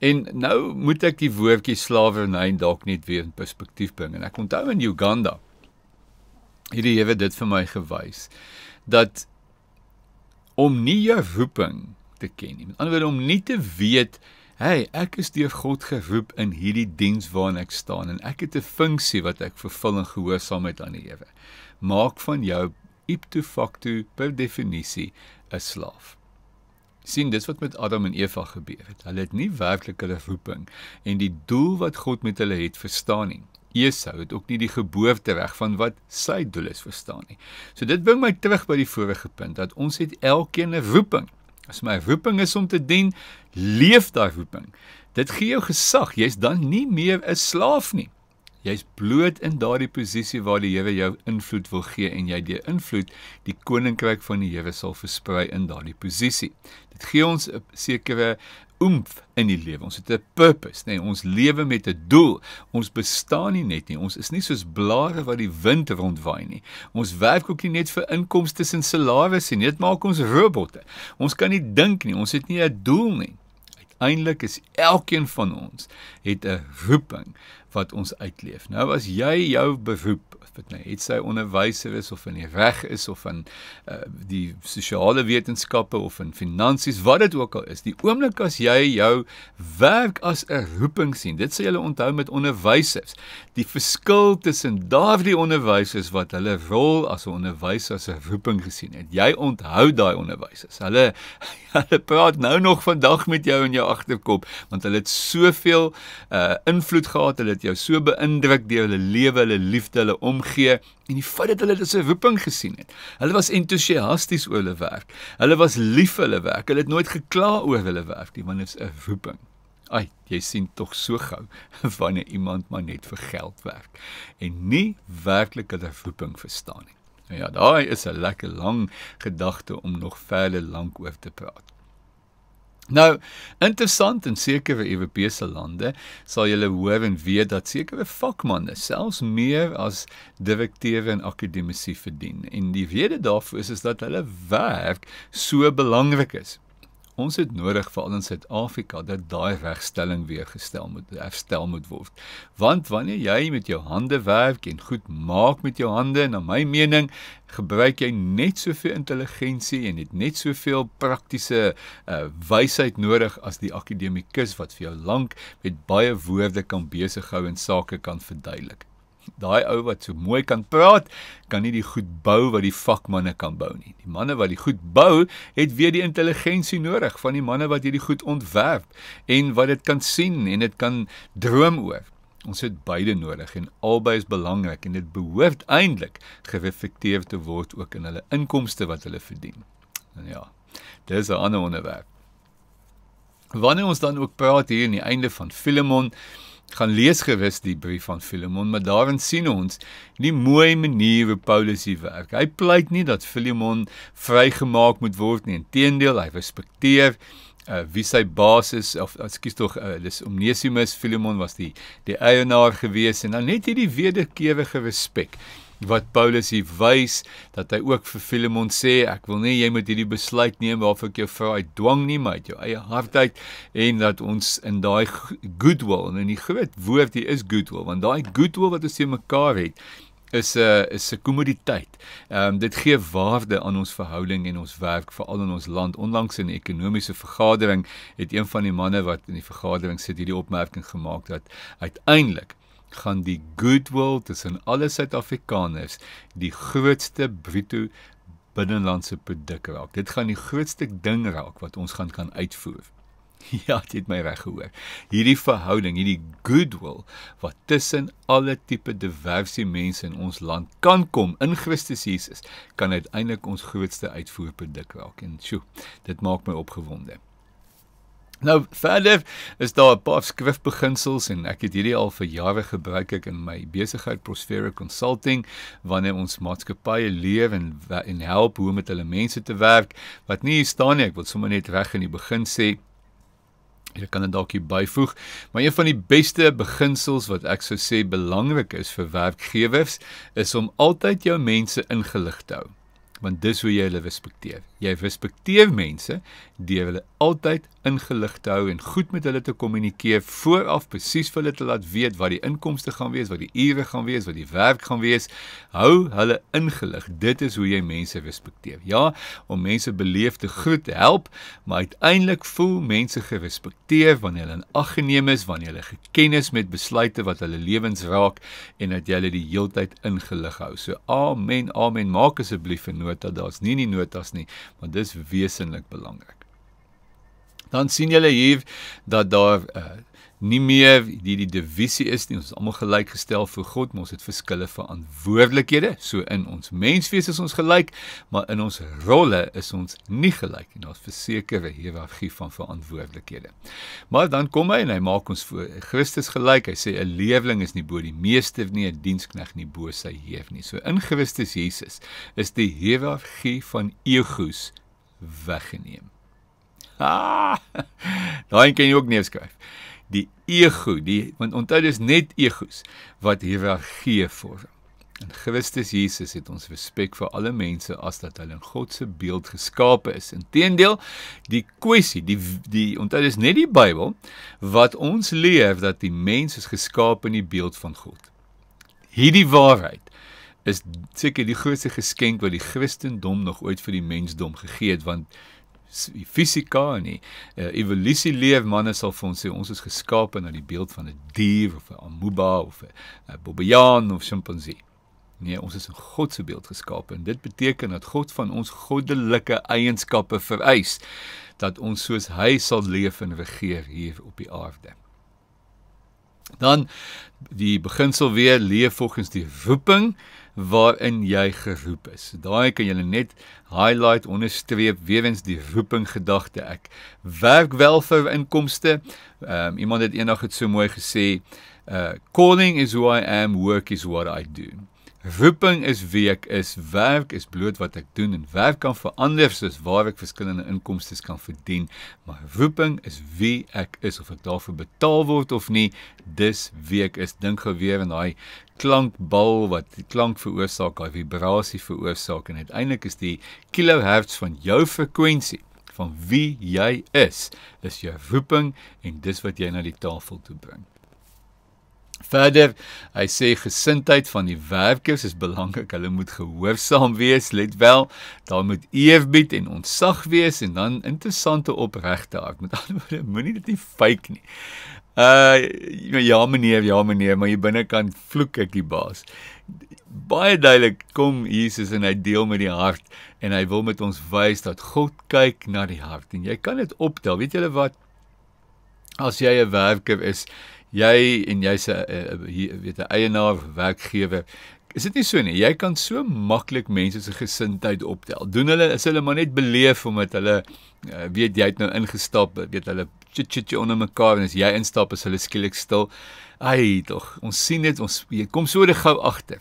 En nou moet ek die woordjie slawerny dalk net weer in perspektief bring en ek onthou in Uganda hierdie Here dit vir my gewys dat om nie jou roeping te ken nie. Met ander woorde om nie te weet, hey, ek is deur God geroep in hierdie diens waarna ek staan en ek het 'n funksie wat ek vervul in gehoorsaamheid aan die Here. Maak van jou ipto facto per definisie 'n slaaf. Sien dis wat met Adam en Eva gebeur het. Hulle het nie werklik hulle roeping en die doel wat God met hulle het verstaan nie. Esau het ook nie die geboortereg van wat sy doel is verstaan nie. So dit bring my terug by die vorige punt dat ons het elkeen 'n roeping. As my roeping is om te dien, leef daai roeping. Dit gee jou gesag, jy's dan nie meer 'n slaaf nie. Jy's bloot in daardie posisie waar die Here jou invloed wil gee en jy deur invloed die koninkryk van die Here sal versprei in daardie posisie. Dit gee ons 'n sekere oomf in die lewe. Ons het 'n purpose, nê? Nee, ons lewe met 'n doel. Ons bestaan nie net nie. Ons is nie soos blare wat die wind rondwaai nie. Ons werk ook nie net vir inkomste en salarisse nie. Dit maak ons robotte. Ons kan nie dink nie. Ons het nie 'n doel nie. Uiteindelik is elkeen van ons het 'n roeping wat ons uitleef. Nou as jy jou beroep wat nou iets sy onderwyser is of in die reg is of in uh, die sosiale wetenskappe of in finansies, wat dit ook al is. Die oomblik as jy jou werk as 'n roeping sien, dit sê jy onthou met onderwysers. Die verskil tussen daardie onderwysers wat hulle rol as 'n onderwyser as 'n roeping gesien het. Jy onthou daai onderwysers. Hulle *laughs* hulle praat nou nog vandag met jou in jou agterkop want hulle het soveel uh, invloed gehad, hulle het jou so beïndruk deur hulle lewe, hulle liefde, hulle om gee en die feit dat hulle dit as 'n roeping gesien het. Hulle was entoesiasties oor hulle werk. Hulle was lief vir hulle werk. Hulle het nooit gekla oor hulle werk nie, want dit is 'n roeping. Ai, jy sien tog so gou *laughs* wanneer iemand maar net vir geld werk en nie werklik hulle roeping verstaan nie. Nou ja, daai is 'n lekker lang gedagte om nog verder lank oor te praat. Nou, interessant in sekere Europese lande sal julle hoor en weet dat sekere vakmanne selfs meer as direkteure in akademie verdien. En die rede daarvoor is is dat hulle werk so belangrik is. Ons het nodig veral in Suid-Afrika dat daai regstelling weer gestel moet herstel moet word. Want wanneer jy met jou hande werk en goed maak met jou hande en na my mening gebruik jy net soveel intelligensie en het net soveel praktiese uh, wysheid nodig as die akademikus wat vir jou lank met baie woorde kan besighou en sake kan verduidelik daai ou wat so mooi kan praat, kan nie die goed bou wat die vakmanne kan bou nie. Die manne wat die goed bou, het weer die intelligensie nodig van die manne wat hierdie goed ontwerp en wat dit kan sien en dit kan droom oor. Ons het beide nodig en albei is belangrik en dit behoort eintlik gereflekteer te word ook in hulle inkomste wat hulle verdien. En ja, dit is 'n ander onderwerp. Wanneer ons dan ook praat hier aan die einde van Filemon, gaan lees gewis die brief van Filemon, maar daarin sien ons die mooi manier hoe Paulus hier werk. Hy pleit nie dat Filemon vrygemaak moet word nie. Inteendeel, hy respekteer uh, wie sy baas is of ekskuus tog uh, dis Onesimus. Filemon was die die eienaar gewees en dan net hierdie wederkerige respek wat Paulus hier wys dat hy ook vir Filemon sê ek wil nie jy moet hierdie besluit neem waarvoor ek jou vrou uit dwang nie maar uit jou eie hart uit en dat ons in daai goodwill en in die groot woord hier is goodwill want daai goodwill wat ons te mekaar het is 'n is 'n kommoditeit. Ehm um, dit gee waarde aan ons verhouding en ons werk veral in ons land. Onlangs in 'n ekonomiese vergadering het een van die manne wat in die vergadering sit hierdie opmerking gemaak dat uiteindelik gaan die goodwill tussen alle Suid-Afrikaners die grootste bruto binnelandse produk raak. Dit gaan die grootste ding raak wat ons gaan kan uitvoer. *laughs* Ja, dit het my reg gehoor. Hierdie verhouding, hierdie goodwill wat tussen alle tipe diversie mense in ons land kan kom in Christus Jesus, kan uiteindelik ons grootste uitvoerproduk raak. En sjo, dit maak my opgewonde. Nou verder is daar 'n paar skrifbeginsels en ek het hierdie al vir jare gebruik ek in my besigheid Prosperity Consulting wanneer ons maatskappye leef en en help hoe om met hulle mense te werk wat nie hier staan nie ek wil sommer net reg in die begin sê Ek kan dit dalk hier byvoeg, maar een van die beste beginsels wat ek sou sê belangrik is vir werkgewers is om altyd jou mense ingelig te hou want dis hoe jy hulle respekteer. Jy respekteer mense deur hulle altyd ingelig te hou en goed met hulle te kommunikeer vooraf presies vir hulle te laat weet wat die inkomste gaan wees, wat die ure gaan wees, wat die werk gaan wees. Hou hulle ingelig. Dit is hoe jy mense respekteer. Ja, om mense beleef te groet help, maar uiteindelik voel mense gerespekteer wanneer hulle in ag geneem is, wanneer hulle geken is met besluite wat hulle lewens raak en dat jy hulle die heeltyd ingelig hou. So amen, amen. Maak asseblief 'n noot nota daar's nie nie notas nie want dis wesenlik belangrik dan sien julle hier dat daar uh, nie meer die die divisie is nie. Ons is almal gelyk gestel voor God, maar ons het verskillende verantwoordelikhede. So in ons menswees is ons gelyk, maar in ons rolle is ons nie gelyk nie. Daar's versekerde hiërargie van verantwoordelikhede. Maar dan kom hy en hy maak ons voor Christus gelyk. Hy sê 'n leweling is nie bo die meester nie, 'n dienskneg nie bo sy heer nie. So in Christus Jesus is die hiërargie van egos weggeneem. Ah, *laughs* daai kan jy ook neerskryf ego, die want onthou dis net egos wat hiërargie vorm. In Christus Jesus het ons respek vir alle mense as dat hulle in God se beeld geskape is. Inteendeel, die kwessie, die die onthou dis net die Bybel wat ons leer dat die mens is geskape in die beeld van God. Hierdie waarheid is seker die grootste geskenk wat die Christendom nog ooit vir die mensdom gegee het want die fisika en die uh, eh, evolusie leef manne sal vir ons sê ons is geskape na die beeld van 'n dier of 'n amoeba of 'n bobbejaan of sjimpansee. Nee, ons is in God se beeld geskape en dit beteken dat God van ons goddelike eienskappe vereis dat ons soos hy sal leef en regeer hier op die aarde. Dan die beginsel weer leef volgens die roeping waarin jy geroep is. Daai kan jy net highlight onderstreep weerens die roeping gedagte ek. Werk wel vir inkomste. Ehm um, iemand het eendag dit so mooi gesê, uh calling is who I am, work is what I do. Roeping is wie ek is, werk is bloot wat ek doen en werk kan verander soos waar ek verskillende inkomste kan verdien, maar roeping is wie ek is of ek daarvoor betaal word of nie, dis wie ek is. Dink gou weer aan daai klankbal wat die klank veroorsaak, daai vibrasie veroorsaak en uiteindelik is die kilohertz van jou frekwensie van wie jy is, is jou roeping en dis wat jy na die tafel toe bring. Verder, hy sê gesindheid van die werkers is belangrik. Hulle moet gehoorsaam wees. Let wel, daar moet eerbied en ontsag wees en dan interessante opregte hart. Met ander woorde, moenie dit nie fake nie. Uh ja meneer, ja meneer, maar jy binnekant vloek ek die baas. Baie duidelik kom Jesus en hy deel met die hart en hy wil met ons wys dat God kyk na die hart en jy kan dit optel. Weet julle wat? As jy 'n werker is, jy en jy's 'n weet 'n eienaar werkgewer is dit nie so nie jy kan so maklik mense se gesindheid optel doen hulle is hulle maar net beleef omdat hulle uh, weet jy het nou ingestap weet hulle chit chit onder mekaar en as jy instap is hulle skielik stil ai tog ons sien dit ons jy kom so reg gou agter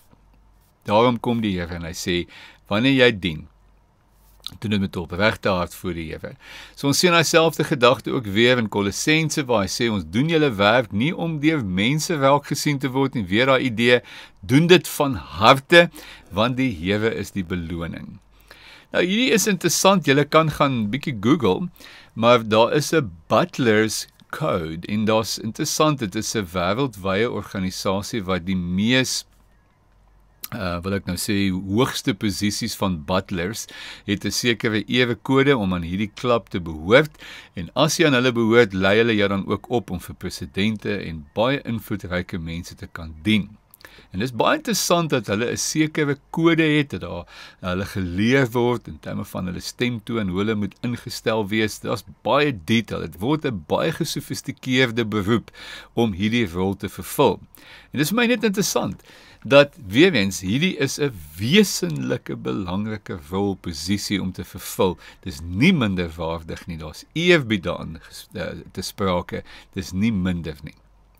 daarom kom die Here en hy sê wanneer jy dien toe net met op reg te hart voor die Here. So ons sien dieselfde gedagte ook weer in Kolossense waar hy sê ons doen julle werk nie om deur mense welk gesien te word nie, weer daai idee, doen dit van harte want die Here is die beloning. Nou hierdie is interessant, julle kan gaan bietjie Google, maar daar is 'n Butler's Code in dos interessant dit is 'n wêreldwye organisasie wat die mees uh wil ek nou sê hoogste posisies van butlers het 'n sekere ewe kode om aan hierdie klub te behoort en as jy aan hulle behoort lei hulle jou dan ook op om vir presidente en baie invloedryke mense te kan dien. En dit is baie interessant dat hulle 'n sekere kode het dat daar eh, hulle geleef word in terme van hulle stemtoon, hoe hulle moet ingestel wees. Daar's baie detail. Dit word 'n baie gesofistikeerde beroep om hierdie rol te vervul. En dit is my net interessant dat weer eens hierdie is 'n wesenlike belangrike rolposisie om te vervul. Dis nie minder waardig nie. Daar's eerbied daarin eh, te sprake. Dis nie minder nie.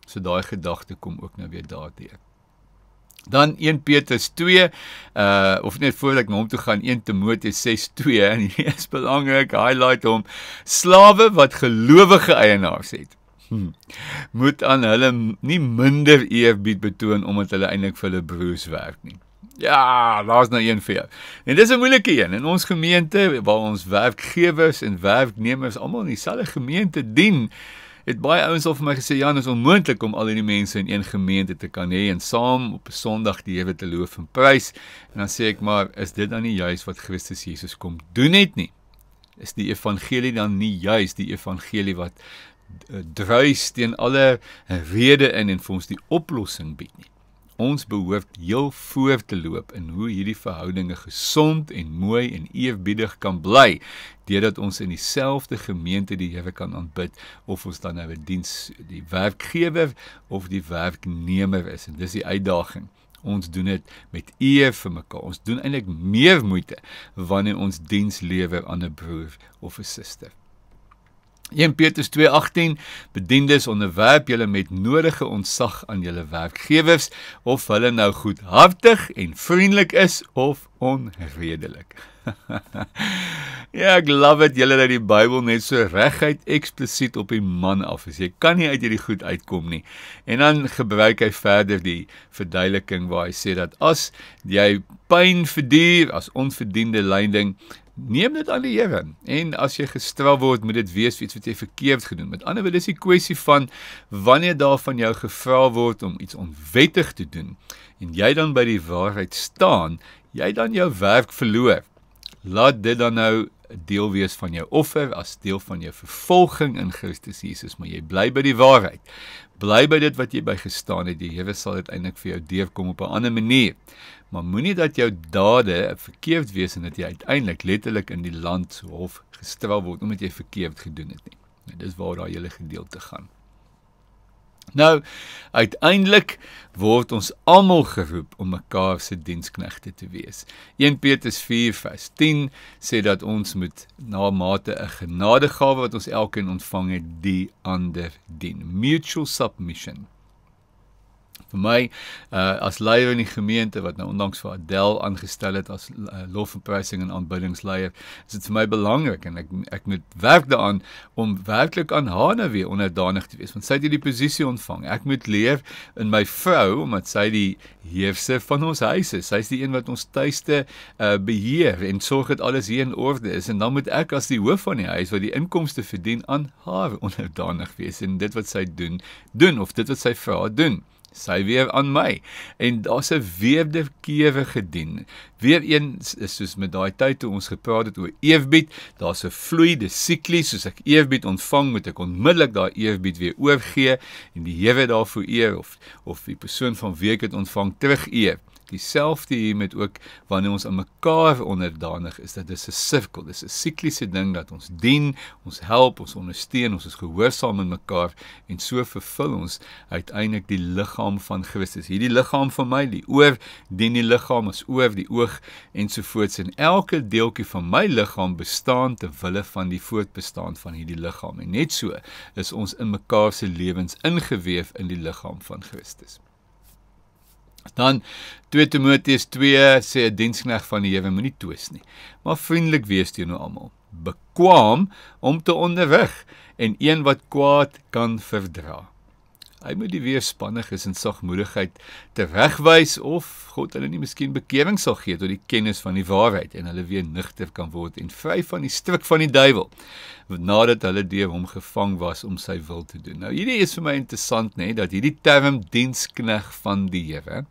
So daai gedagte kom ook nou weer daarteen. Dan 1 Petrus 2 uh eh, of net voordat ek na hom toe gaan 1 Timoteus 6:2 en hier is belangrik, highlight hom. Slawe wat gelowige eienaars het. Hmm. moet aan hulle nie minder eerbied betoon omdat hulle eintlik vir hulle broers werk nie. Ja, daar's nou een vir jou. En dis 'n moeilike een. In ons gemeente waar ons werkgewers en werknemers almal in dieselfde gemeente dien, het baie ouens al vir my gesê, "Jan, is onmoontlik om al hierdie mense in een gemeente te kan hê en saam op 'n Sondag die Here te loof en prys." En dan sê ek maar, "Is dit dan nie juis wat Christus Jesus kom doen het nie?" Is die evangelie dan nie juis die evangelie wat Eh, druis teen alle rede in en vir ons die oplossing bied nie. Ons behoort heel voor te loop in hoe hierdie verhoudinge gesond en mooi en eeuwig kan bly deurdat ons in dieselfde gemeente die Here kan aanbid of ons dan nou 'n diens die werkgewer of die werknemer is en dis die uitdaging. Ons doen dit met eer vir mekaar. Ons doen eintlik meer moeite wanneer ons diens lewer aan 'n broer of 'n suster. 1 Petrus 2:18 Bediendes onderwerp julle met nodige ontsag aan julle werkgewers of hulle nou goedhartig en vriendelik is of onredelik. *laughs* ja, ek love dit julle dat die Bybel net so reguit eksplisiet op die man af is. Jy kan nie uit hierdie goed uitkom nie. En dan gebruik hy verder die verduideliking waar hy sê dat as jy pyn verduur as onverdiende lyding, neem dit aan die Here en as jy gestraf word moet dit wees iets wat jy verkeerd gedoen met ander woorde is die kwessie van wanneer daar van jou gevra word om iets onwettig te doen en jy dan by die waarheid staan jy dan jou werk verloor laat dit dan nou deel wees van jou offer as deel van jou vervolging in Christus Jesus maar jy bly by die waarheid bly by dit wat jy by gestaan het die Here sal uiteindelik vir jou deurkom op 'n ander manier maar moenie dat jou dade verkeerd wees en dat jy uiteindelik letterlik in die landshof gestraf word omdat jy verkeerd gedoen het nie. Nou dis waar daai hele gedeelte gaan. Nou uiteindelik word ons almal geroep om mekaar se diensknegte te wees. 1 Petrus 4:10 sê dat ons moet na mate 'n genadegawe wat ons elkeen ontvang het, die ander dien. Mutual submission vir my uh, as leier in die gemeente wat nou ondanks vir Adel aangestel het as uh, lof en prysing en aanbiddingsleier is dit vir my belangrik en ek ek moet werk daaraan om werklik aan haar nou weer onderdanig te wees want sy het hierdie posisie ontvang ek moet leef in my vrou omdat sy die heerser van ons huis is sy's die een wat ons tuiste uh, beheer en sorg dat alles hier in orde is en dan moet ek as die hoof van die huis wat die inkomste verdien aan haar onderdanig wees en dit wat sy doen doen of dit wat sy vra doen sy weer aan my en daar's 'n weerde kewe gedien. Weer een is soos met daai tyd toe ons gepraat het oor eefbied, daar's 'n vloei, dis siklies, soos ek eefbied ontvang, moet ek onmiddellik daai eefbied weer oorgee en die Here daarvoor eer of of die persoon van wie ek dit ontvang terug eer dieselfde hier met ook wanneer ons aan mekaar onderdanig is dat dit 'n sirkel dis 'n sikliese ding dat ons dien ons help ons ondersteun ons is gehoorsaam aan mekaar en so vervul ons uiteindelik die liggaam van Christus hierdie liggaam van my die oor dien die liggaam as oor die oog ensovoorts en elke deeltjie van my liggaam bestaan te wille van die voortbestaan van hierdie liggaam en net so is ons in mekaar se lewens ingeweef in die liggaam van Christus Dan 2 Timoteus 2 sê 'n diensknegg van die Here moenie twis nie, maar vriendelik wees teenoor almal, bekwam om te onderrig en een wat kwaad kan verdra. Hy moet die weerspannig is en sagmoedigheid te wegwys of God hulle nie miskien bekering sal gee tot die kennis van die waarheid en hulle weer nugter kan word en vry van die stryk van die duiwel nadat hulle deur hom gevang was om sy wil te doen. Nou hierdie is vir my interessant nê nee, dat hierdie term dienskneg van die Here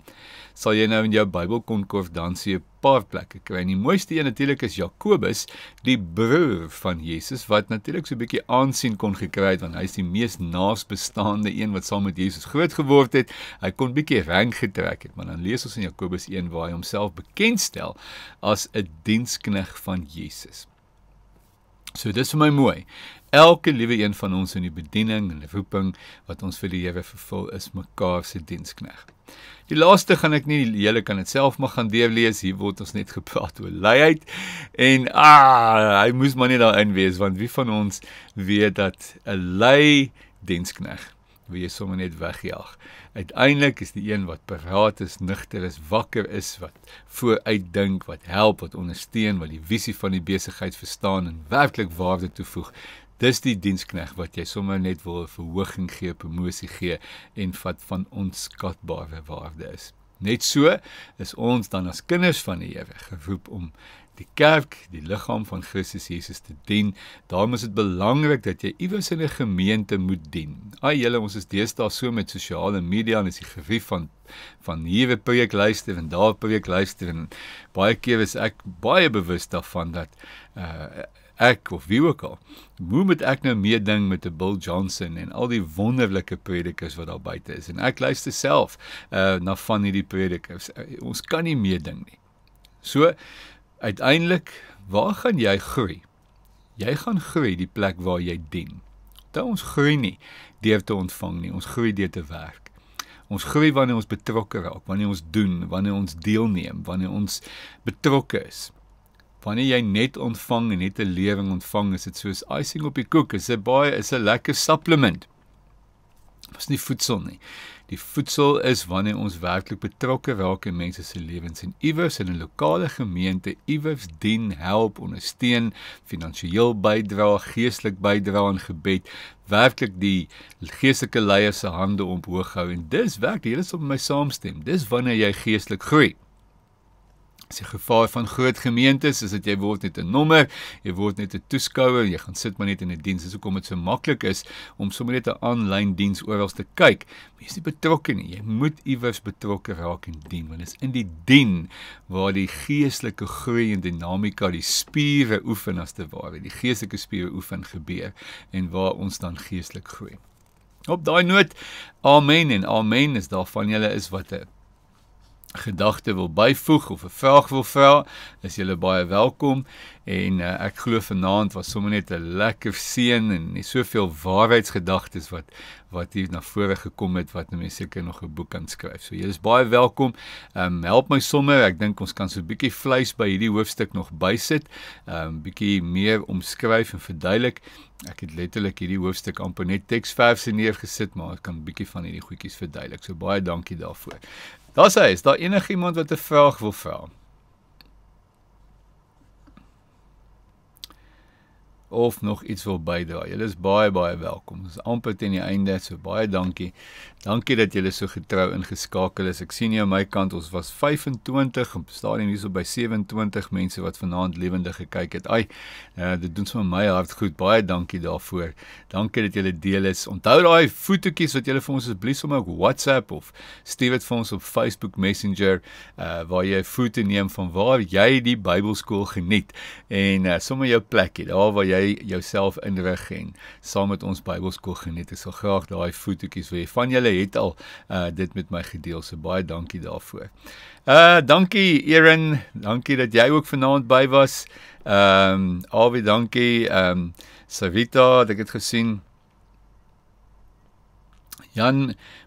sal jy nou in jou Bybelkonkordansie 'n paar plekke kry. Die mooiste een natuurlik is Jakobus, die broer van Jesus wat natuurlik so 'n bietjie aansien kon gekry het want hy's die mees naasbestaande een wat saam met Jesus groot geword het. Hy kon bietjie rank getrek het, maar dan lees ons in Jakobus 1 waar hy homself bekendstel as 'n dienskneg van Jesus. So dis vir my mooi. Elke liewe een van ons in die bediening en die roeping wat ons vir die Here vervul is mekaar se dienskneg. Die laaste gaan ek nie julle kan dit self maar gaan deurlees hier word ons net gepraat oor luiheid en ah hy moes maar net daarin wees want wie van ons weet dat 'n lui dienskneg wie jy sommer net wegjaag uiteindelik is die een wat paraat is nigter is wakker is wat vooruit dink wat help wat ondersteun wat die visie van die besigheid verstaan en werklik waarde toevoeg Dis die dienskneg wat jy sommer net wil 'n verhoging gee, promosie gee en vat van onskatbare waarde is. Net so is ons dan as kinders van die Here geroep om die kerk, die liggaam van Christus Jesus te dien. Daarom is dit belangrik dat jy iewers in 'n gemeente moet dien. Ag julle, ons is deesdae so met sosiale media en is die gewief van van hierre preek luister en daar preek luister en baie keer is ek baie bewus daarvan dat uh ek of wie ook al, hoe moet ek nou meeding met 'n Bill Johnson en al die wonderlike predikers wat daar buite is? En ek luister self uh na van hierdie predikers. Uh, ons kan nie meeding nie. So uiteindelik, waar gaan jy groei? Jy gaan groei die plek waar jy dien. Dit ons groei nie deur te ontvang nie. Ons groei deur te werk. Ons groei wanneer ons betrokke raak, wanneer ons doen, wanneer ons deelneem, wanneer ons betrokke is wanneer jy net ontvang en net 'n lewing ontvang, is dit soos icing op die koek. Dit is 'n baie is 'n lekker supplement. Dit is nie voedsel nie. Die voedsel is wanneer ons werklik betrokke raak in mense se lewens en iewers in 'n lokale gemeente iewers dien, help, ondersteun, finansiëel bydra, geestelik bydra in gebed, werklik die geestelike leier se hande omhoog hou en dis werk, jy is op my saamstem. Dis wanneer jy geestelik groei. Dis die gevaar van groot gemeentes, is dat jy word net 'n nommer, jy word net 'n toeskouer, jy gaan sit maar net in 'n diens. Dis hoekom dit so maklik is om sommer net 'n aanlyn diens oral te kyk. Mense is betrokke nie. Jy moet iewers betrokke raak en dien, want dit is in die dien waar die geestelike groei en dinamika, die spiere oefen as te ware, die geestelike spiere oefen gebeur en waar ons dan geestelik groei. Op daai noot, amen en amen is daar van julle is wat 'n gedagte wil byvoeg of 'n vraag wil vra, is julle baie welkom en uh, ek glo vanaand was sommer net 'n lekker seën en nie soveel waarheidsgedagtes wat wat hier na vore gekom het wat mense seker nog 'n boek kan skryf. So julle is baie welkom. Ehm um, help my sommer, ek dink ons kan so 'n bietjie vleis by hierdie hoofstuk nog bysit. Ehm um, bietjie meer omskryf en verduidelik. Ek het letterlik hierdie hoofstuk amper net teksverse neergesit, maar ek kan 'n bietjie van hierdie goedjies verduidelik. So baie dankie daarvoor. Daar's hy, is daar enigiemand wat 'n vraag wil vra? of nog iets wil bydra. Julle is baie baie welkom. Ons is amper teen die einde, so baie dankie. Dankie dat julle so getrou ingeskakel is. Ek sien jou aan my kant, ons was 25 en stadium hierso by 27 mense wat vanaand lewendig gekyk het. Ai, uh, dit doen vir my hart goed. Baie dankie daarvoor. Dankie dat julle deel is. Onthou daai fotootjies wat julle vir ons asseblief sommer op WhatsApp of stuur dit vir ons op Facebook Messenger, uh waar jy 'n foto neem van waar jy die Bybelskool geniet en uh, sommer jou plekkie, daar waar jy jy jouself inrig en saam met ons Bybelskool geniet. Ek sal graag daai fotootjies wil hê. Van julle het al uh dit met my gedeel. So baie dankie daarvoor. Uh dankie Erin, dankie dat jy ook vanaand by was. Ehm um, Awi, dankie. Ehm um, Savita, ek het gesien Jan,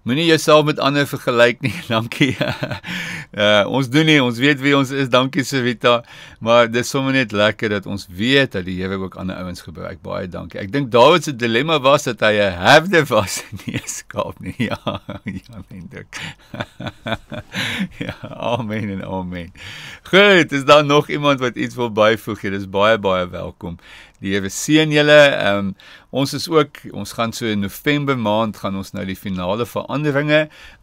moenie jouself met ander vergelyk nie. *laughs* Dankie. uh ons doen nie, ons weet wie ons is. Dankie Savita, maar dis sommer net lekker dat ons weet dat die Here ook ander ouens gebruik. Baie dankie. Ek dink Dawid se dilemma was dat hy 'n hefde was *laughs* in die skaap nie. *laughs* Ja, ja, men dit. ja, amen en amen. Goed, is daar nog iemand wat iets wil byvoeg? Jy is baie baie welkom. Die Here seën julle. Um Ons is ook ons gaan so in November maand gaan ons nou die finale veranderinge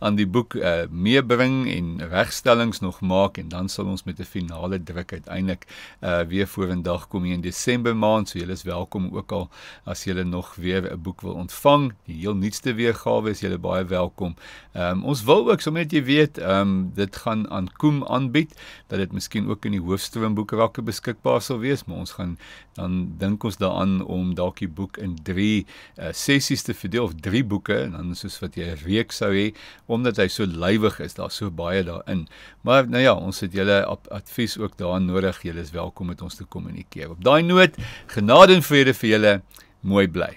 aan die boek uh, meebring en regstellings nog maak en dan sal ons met 'n finale druk uiteindelik uh, weer vorendag kom hier in Desember maand. So julle is welkom ook al as julle nog weer 'n boek wil ontvang. Die heel nuutste weergawe is julle baie welkom. Um, ons wil ook sommer net jy weet, um, dit gaan aan Koem aanbied dat dit miskien ook in die hoofstroom boekrakke beskikbaar sal wees, maar ons gaan dan dink ons daaraan om dalk die boek in drie uh, sessies te verdeel of drie boeke en dan soos wat jy 'n week sou hê omdat hy so lywig is, daar's so baie daarin. Maar nou ja, ons het julle advies ook daar nodig. Julle is welkom met ons te kommunikeer. Op daai noot, genade en vrede vir julle. Mooi bly.